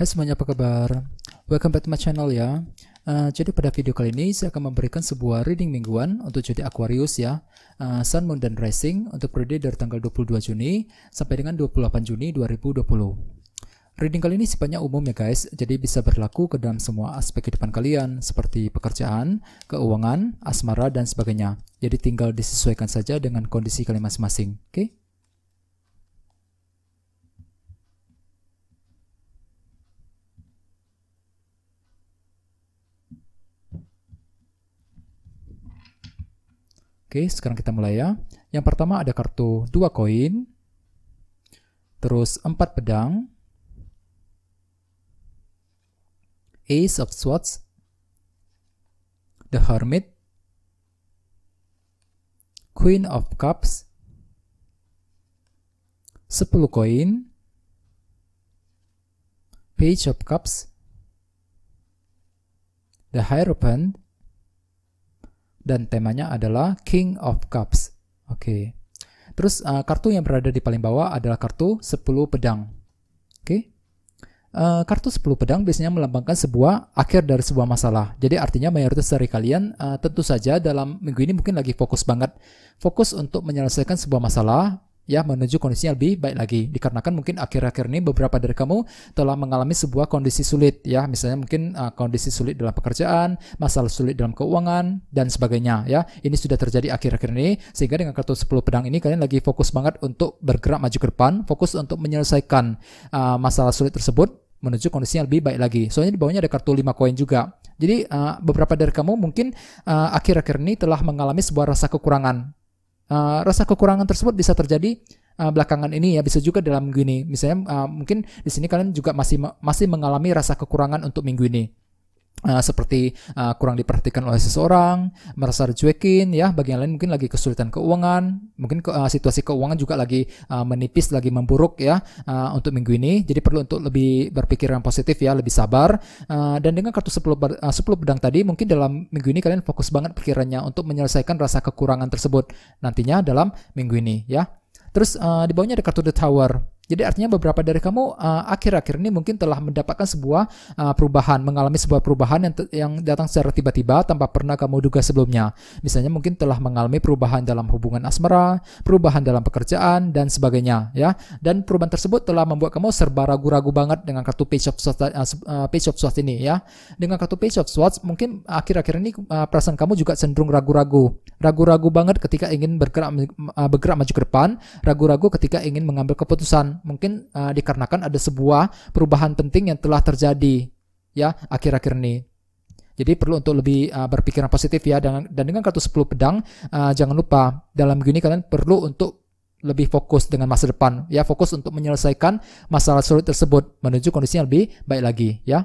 Hai semuanya apa kabar? Welcome back to my channel ya. Uh, jadi pada video kali ini saya akan memberikan sebuah reading mingguan untuk jadi Aquarius ya. Uh, Sun, Moon, dan Rising untuk periode dari tanggal 22 Juni sampai dengan 28 Juni 2020. Reading kali ini sifatnya umum ya guys, jadi bisa berlaku ke dalam semua aspek kehidupan kalian seperti pekerjaan, keuangan, asmara, dan sebagainya. Jadi tinggal disesuaikan saja dengan kondisi kalian masing-masing, oke? Okay? Oke, sekarang kita mulai ya. Yang pertama ada kartu 2 koin, terus 4 pedang, Ace of Swords, The Hermit, Queen of Cups, 10 koin, Page of Cups, The Hierophant, dan temanya adalah King of Cups. Oke. Okay. Terus uh, kartu yang berada di paling bawah adalah kartu 10 pedang. Oke. Okay. Uh, eh, kartu 10 pedang biasanya melambangkan sebuah akhir dari sebuah masalah. Jadi artinya mayoritas dari kalian uh, tentu saja dalam minggu ini mungkin lagi fokus banget fokus untuk menyelesaikan sebuah masalah ya menuju kondisi yang lebih baik lagi dikarenakan mungkin akhir-akhir ini beberapa dari kamu telah mengalami sebuah kondisi sulit ya misalnya mungkin uh, kondisi sulit dalam pekerjaan masalah sulit dalam keuangan dan sebagainya ya ini sudah terjadi akhir-akhir ini sehingga dengan kartu 10 pedang ini kalian lagi fokus banget untuk bergerak maju ke depan fokus untuk menyelesaikan uh, masalah sulit tersebut menuju kondisi yang lebih baik lagi soalnya di bawahnya ada kartu 5 koin juga jadi uh, beberapa dari kamu mungkin uh, akhir-akhir uh, akhir -akhir ini telah mengalami sebuah rasa kekurangan Uh, rasa kekurangan tersebut bisa terjadi uh, belakangan ini ya bisa juga dalam minggu ini. Misalnya uh, mungkin di sini kalian juga masih masih mengalami rasa kekurangan untuk minggu ini. Uh, seperti uh, kurang diperhatikan oleh seseorang, merasa dicuekin, ya. bagian lain mungkin lagi kesulitan keuangan, mungkin ke, uh, situasi keuangan juga lagi uh, menipis, lagi memburuk, ya. Uh, untuk minggu ini, jadi perlu untuk lebih berpikiran positif, ya, lebih sabar. Uh, dan dengan kartu 10, uh, 10 pedang tadi, mungkin dalam minggu ini kalian fokus banget pikirannya untuk menyelesaikan rasa kekurangan tersebut nantinya dalam minggu ini, ya. Terus uh, di bawahnya ada kartu The Tower. Jadi artinya beberapa dari kamu eh, akhir-akhir uh, ini mungkin telah mendapatkan sebuah uh, perubahan, mengalami sebuah perubahan yang yang datang secara tiba-tiba tanpa pernah kamu duga sebelumnya. Misalnya mungkin telah mengalami perubahan dalam hubungan asmara, perubahan dalam pekerjaan dan sebagainya, ya. Dan perubahan tersebut telah membuat kamu serba ragu-ragu banget dengan kartu Page of Swords uh, Page of Swords ini, ya. Dengan kartu Page of Swords mungkin akhir-akhir ini uh, perasaan kamu juga cenderung ragu-ragu, ragu-ragu banget ketika ingin bergerak uh, bergerak maju ke depan, ragu-ragu ketika ingin mengambil keputusan mungkin uh, dikarenakan ada sebuah perubahan penting yang telah terjadi ya akhir-akhir ini. Jadi perlu untuk lebih uh, berpikiran positif ya dan, dan dengan kartu 10 pedang uh, jangan lupa dalam gini kalian perlu untuk lebih fokus dengan masa depan ya fokus untuk menyelesaikan masalah sulit tersebut menuju kondisi yang lebih baik lagi ya.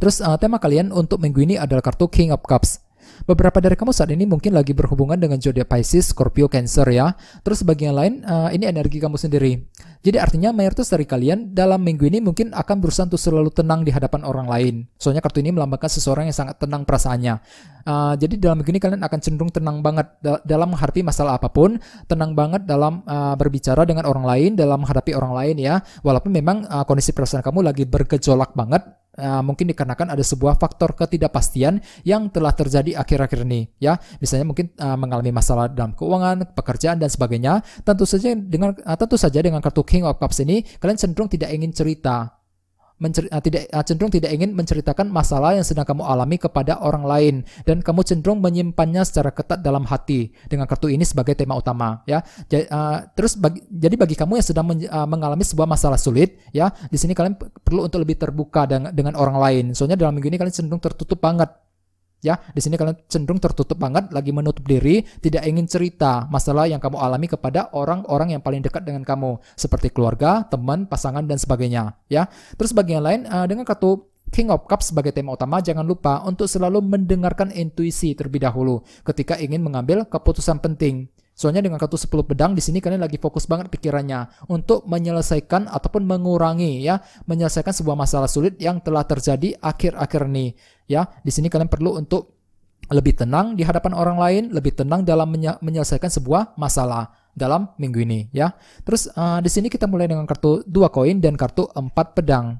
Terus uh, tema kalian untuk minggu ini adalah kartu King of Cups. Beberapa dari kamu saat ini mungkin lagi berhubungan dengan zodiak Pisces, Scorpio, Cancer ya. Terus bagian lain uh, ini energi kamu sendiri. Jadi artinya mayoritas dari kalian dalam minggu ini mungkin akan berusaha untuk selalu tenang di hadapan orang lain. Soalnya kartu ini melambangkan seseorang yang sangat tenang perasaannya. Uh, jadi dalam minggu ini kalian akan cenderung tenang banget da dalam menghadapi masalah apapun, tenang banget dalam uh, berbicara dengan orang lain, dalam menghadapi orang lain ya. Walaupun memang uh, kondisi perasaan kamu lagi bergejolak banget uh, mungkin dikarenakan ada sebuah faktor ketidakpastian yang telah terjadi akhir-akhir ini ya misalnya mungkin uh, mengalami masalah dalam keuangan pekerjaan dan sebagainya tentu saja dengan uh, tentu saja dengan kartu King of Cups ini kalian cenderung tidak ingin cerita mencer- eh, tidak eh, cenderung tidak ingin menceritakan masalah yang sedang kamu alami kepada orang lain dan kamu cenderung menyimpannya secara ketat dalam hati dengan kartu ini sebagai tema utama ya. Jadi, uh, eh, terus bagi, jadi bagi kamu yang sedang men- uh, mengalami sebuah masalah sulit ya, di sini kalian perlu untuk lebih terbuka dengan, dengan orang lain. Soalnya dalam minggu ini kalian cenderung tertutup banget Ya, di sini kalian cenderung tertutup banget, lagi menutup diri, tidak ingin cerita masalah yang kamu alami kepada orang-orang yang paling dekat dengan kamu, seperti keluarga, teman, pasangan, dan sebagainya. Ya, terus bagian lain uh, dengan kartu King of Cups sebagai tema utama, jangan lupa untuk selalu mendengarkan intuisi terlebih dahulu ketika ingin mengambil keputusan penting. Soalnya dengan kartu 10 pedang di sini kalian lagi fokus banget pikirannya untuk menyelesaikan ataupun mengurangi ya, menyelesaikan sebuah masalah sulit yang telah terjadi akhir-akhir ini ya. Di sini kalian perlu untuk lebih tenang di hadapan orang lain, lebih tenang dalam menyelesaikan sebuah masalah dalam minggu ini ya. Terus uh, di sini kita mulai dengan kartu 2 koin dan kartu 4 pedang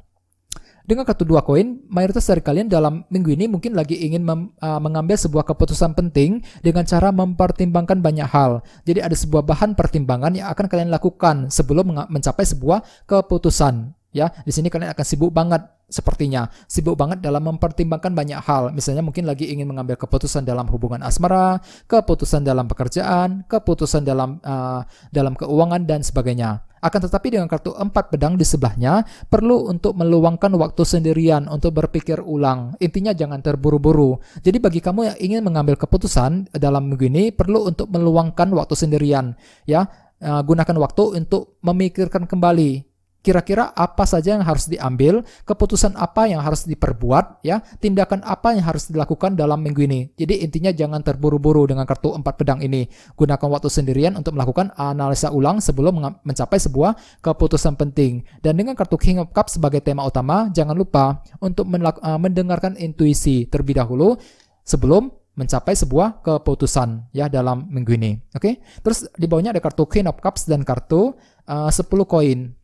dengan kartu dua koin, mayoritas dari kalian dalam minggu ini mungkin lagi ingin mem, uh, mengambil sebuah keputusan penting dengan cara mempertimbangkan banyak hal. Jadi ada sebuah bahan pertimbangan yang akan kalian lakukan sebelum mencapai sebuah keputusan ya di sini kalian akan sibuk banget sepertinya sibuk banget dalam mempertimbangkan banyak hal misalnya mungkin lagi ingin mengambil keputusan dalam hubungan asmara keputusan dalam pekerjaan keputusan dalam uh, dalam keuangan dan sebagainya akan tetapi dengan kartu empat pedang di sebelahnya perlu untuk meluangkan waktu sendirian untuk berpikir ulang intinya jangan terburu-buru jadi bagi kamu yang ingin mengambil keputusan dalam minggu ini perlu untuk meluangkan waktu sendirian ya eh, gunakan waktu untuk memikirkan kembali kira-kira apa saja yang harus diambil, keputusan apa yang harus diperbuat, ya, tindakan apa yang harus dilakukan dalam minggu ini. Jadi intinya jangan terburu-buru dengan kartu empat pedang ini. Gunakan waktu sendirian untuk melakukan analisa ulang sebelum mencapai sebuah keputusan penting. Dan dengan kartu King of Cups sebagai tema utama, jangan lupa untuk eh, mendengarkan intuisi terlebih dahulu sebelum mencapai sebuah keputusan ya dalam minggu ini. Oke. Okay? Terus di bawahnya ada kartu Queen of Cups dan kartu eh, uh, 10 koin.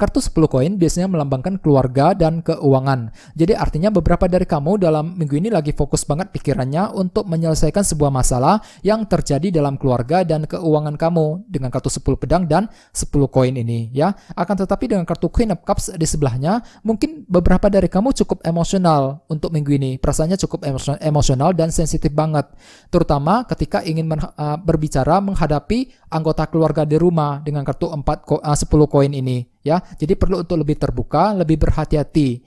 Kartu 10 koin biasanya melambangkan keluarga dan keuangan. Jadi artinya beberapa dari kamu dalam minggu ini lagi fokus banget pikirannya untuk menyelesaikan sebuah masalah yang terjadi dalam keluarga dan keuangan kamu dengan kartu 10 pedang dan 10 koin ini ya. Akan tetapi dengan kartu Queen of Cups di sebelahnya, mungkin beberapa dari kamu cukup emosional untuk minggu ini. Perasaannya cukup emosional dan sensitif banget. Terutama ketika ingin men eh, berbicara menghadapi anggota keluarga di rumah dengan kartu 4 10 eh, koin ini ya. Jadi perlu untuk lebih terbuka, lebih berhati-hati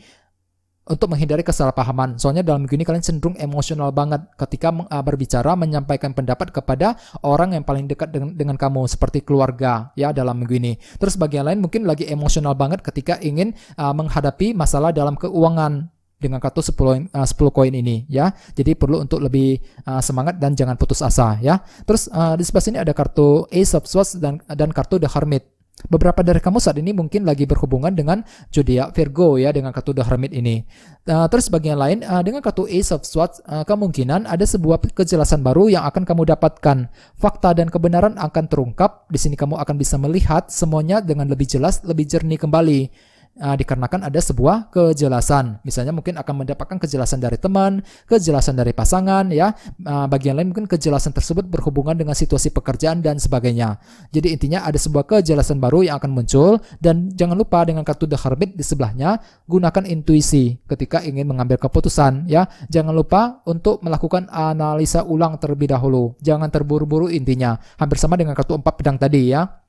untuk menghindari kesalahpahaman. Soalnya dalam minggu ini kalian cenderung emosional banget ketika ah, berbicara, menyampaikan pendapat kepada orang yang paling dekat dengan, dengan kamu seperti keluarga ya dalam minggu ini. Terus bagian lain mungkin lagi emosional banget ketika ingin uh, menghadapi masalah dalam keuangan dengan kartu 10 10 ah, koin ini ya. Jadi perlu untuk lebih uh, semangat dan jangan putus asa ya. Terus uh, di sebelah sini ada kartu Ace of Swords dan dan kartu The Hermit Beberapa dari kamu saat ini mungkin lagi berhubungan dengan Judea Virgo ya dengan kartu The Hermit ini. Uh, terus bagian lain uh, dengan kartu Ace of Swords uh, kemungkinan ada sebuah kejelasan baru yang akan kamu dapatkan. Fakta dan kebenaran akan terungkap. Di sini kamu akan bisa melihat semuanya dengan lebih jelas, lebih jernih kembali uh, dikarenakan ada sebuah kejelasan. Misalnya mungkin akan mendapatkan kejelasan dari teman, kejelasan dari pasangan, ya. Uh, bagian lain mungkin kejelasan tersebut berhubungan dengan situasi pekerjaan dan sebagainya. Jadi intinya ada sebuah kejelasan baru yang akan muncul dan jangan lupa dengan kartu The Hermit di sebelahnya gunakan intuisi ketika ingin mengambil keputusan, ya. Jangan lupa untuk melakukan analisa ulang terlebih dahulu. Jangan terburu-buru intinya. Hampir sama dengan kartu empat pedang tadi ya.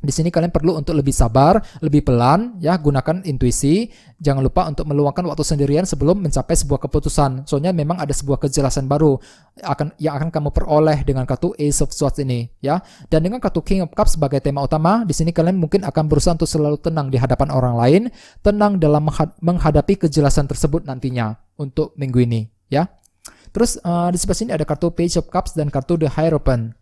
Di sini kalian perlu untuk lebih sabar, lebih pelan, ya gunakan intuisi. Jangan lupa untuk meluangkan waktu sendirian sebelum mencapai sebuah keputusan. Soalnya memang ada sebuah kejelasan baru akan yang akan kamu peroleh dengan kartu Ace of Swords ini, ya. Dan dengan kartu King of Cups sebagai tema utama, di sini kalian mungkin akan berusaha untuk selalu tenang di hadapan orang lain, tenang dalam menghadapi kejelasan tersebut nantinya untuk minggu ini, ya. Terus uh, di sebelah sini ada kartu Page of Cups dan kartu The Hierophant.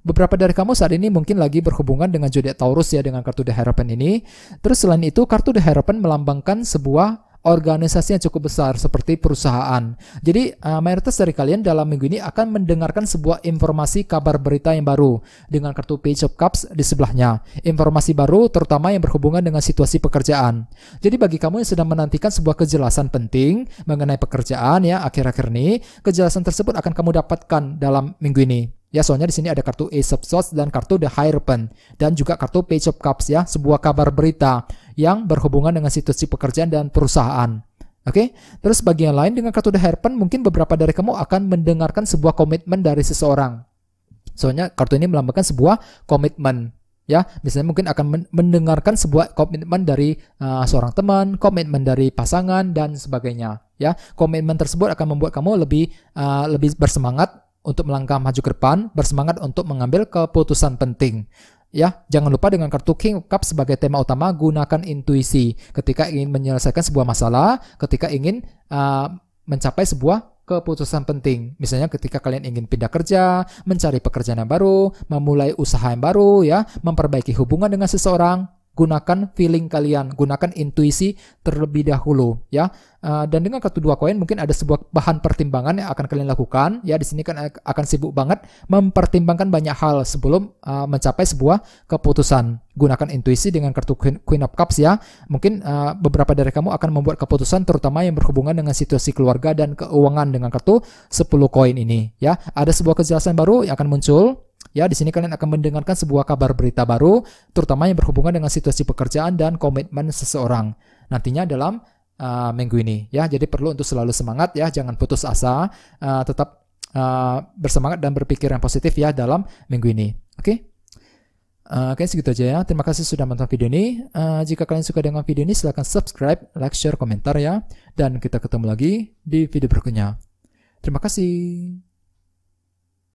Beberapa dari kamu saat ini mungkin lagi berhubungan dengan zodiak Taurus ya dengan kartu The Hierophant ini. Terus selain itu kartu The Hierophant melambangkan sebuah organisasi yang cukup besar seperti perusahaan. Jadi uh, mayoritas dari kalian dalam minggu ini akan mendengarkan sebuah informasi kabar berita yang baru dengan kartu Page of Cups di sebelahnya. Informasi baru terutama yang berhubungan dengan situasi pekerjaan. Jadi bagi kamu yang sedang menantikan sebuah kejelasan penting mengenai pekerjaan ya akhir-akhir ini, kejelasan tersebut akan kamu dapatkan dalam minggu ini. Ya, soalnya di sini ada kartu Ace of Swords dan kartu The Hierophant dan juga kartu Page of Cups ya, sebuah kabar berita yang berhubungan dengan situasi pekerjaan dan perusahaan. Oke, okay? terus bagian lain dengan kartu The Hierophant mungkin beberapa dari kamu akan mendengarkan sebuah komitmen dari seseorang. Soalnya kartu ini melambangkan sebuah komitmen ya misalnya mungkin akan mendengarkan sebuah komitmen dari uh, seorang teman, komitmen dari pasangan dan sebagainya ya. Komitmen tersebut akan membuat kamu lebih uh, lebih bersemangat untuk melangkah maju ke depan, bersemangat untuk mengambil keputusan penting. Ya, jangan lupa dengan kartu King Cup sebagai tema utama gunakan intuisi ketika ingin menyelesaikan sebuah masalah, ketika ingin uh, mencapai sebuah keputusan penting. Misalnya ketika kalian ingin pindah kerja, mencari pekerjaan yang baru, memulai usaha yang baru ya, memperbaiki hubungan dengan seseorang, gunakan feeling kalian, gunakan intuisi terlebih dahulu ya. Eh, dan dengan kartu dua koin mungkin ada sebuah bahan pertimbangan yang akan kalian lakukan ya di sini kan akan sibuk banget mempertimbangkan banyak hal sebelum eh, mencapai sebuah keputusan. Gunakan intuisi dengan kartu Queen, of Cups ya. Mungkin eh, beberapa dari kamu akan membuat keputusan terutama yang berhubungan dengan situasi keluarga dan keuangan dengan kartu 10 koin ini ya. Ada sebuah kejelasan baru yang akan muncul Ya, di sini kalian akan mendengarkan sebuah kabar berita baru, terutama yang berhubungan dengan situasi pekerjaan dan komitmen seseorang. Nantinya dalam uh, minggu ini, ya. Jadi perlu untuk selalu semangat, ya. Jangan putus asa, uh, tetap uh, bersemangat dan berpikir yang positif, ya, dalam minggu ini. Oke? Okay? Uh, Oke, okay, segitu aja ya. Terima kasih sudah menonton video ini. Uh, jika kalian suka dengan video ini, silahkan subscribe, like, share, komentar ya. Dan kita ketemu lagi di video berikutnya. Terima kasih.